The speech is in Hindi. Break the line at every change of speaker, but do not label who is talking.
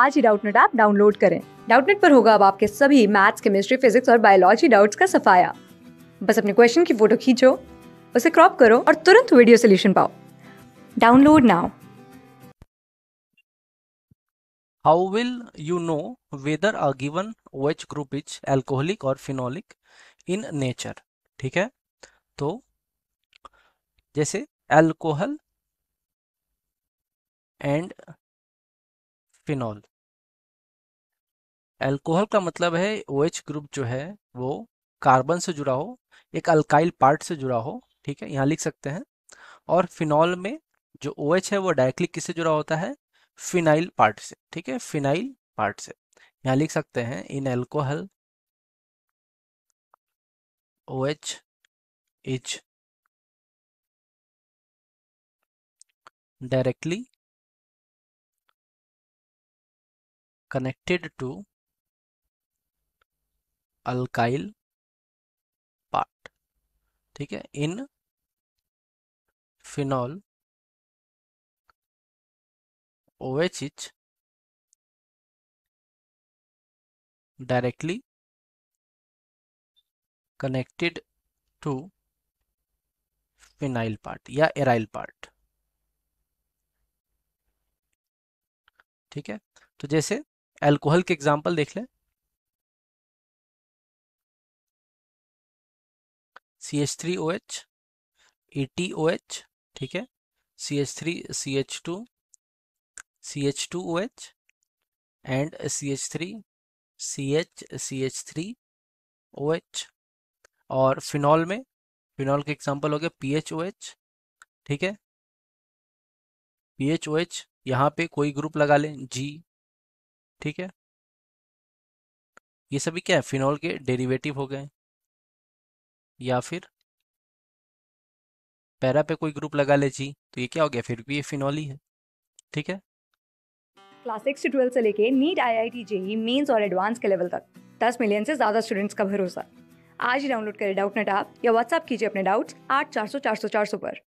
आज ही डाउटनेट ऐप डाउनलोड करें डाउटनेट पर होगा अब आपके सभी मैथ्स केमिस्ट्री फिजिक्स और बायोलॉजी डाउट्स का सफाया बस अपने क्वेश्चन की फोटो खींचो उसे क्रॉप करो और तुरंत वीडियो सोल्यूशन पाओ download now
How will you know whether a given OH group is alcoholic or phenolic in nature? ठीक है तो जैसे अल्कोहल एंड फिनॉल एल्कोहल का मतलब है ओ OH ग्रुप जो है वो कार्बन से जुड़ा हो एक अल्काइल पार्ट से जुड़ा हो ठीक है यहाँ लिख सकते हैं और फिनॉल में जो ओ OH है वो डायरेक्टली किससे जुड़ा होता है फिनाइल पार्ट से ठीक है
फिनाइल पार्ट से यहाँ लिख सकते हैं in alcohol O H is directly connected to alkyl part ठीक है in phenol OH is directly connected to phenyl part या एराइल पार्ट ठीक है तो जैसे एल्कोहल के एग्जाम्पल देख लें C H three O H A T O H
ठीक है C H three C H two C H two O H and C H three C H C H three O H और फिनॉल में फिनॉल के एग्जाम्पल हो गया पी एच ओ एच ठीक है पी एच ओ एच यहाँ पे कोई ग्रुप लगा लें जी
ठीक है ये सभी क्या है फिनॉल के डेरिवेटिव हो गए या फिर पैरा पे कोई ग्रुप लगा
ले जी तो ये क्या हो गया फिर भी ये फिनॉल ही है ठीक है
क्लास सिक्स से ट्वेल्थ से लेके NEET I I T JEE mains और एडवांस के लेवल तक दस मिलियन से ज़्यादा स्टूडेंट्स का भरोसा आज ही डाउनलोड करें डाउट नेट आप या व्हाट्सअप कीजिए अपने डाउट्स आठ चार सौ चार सौ चार सौ पर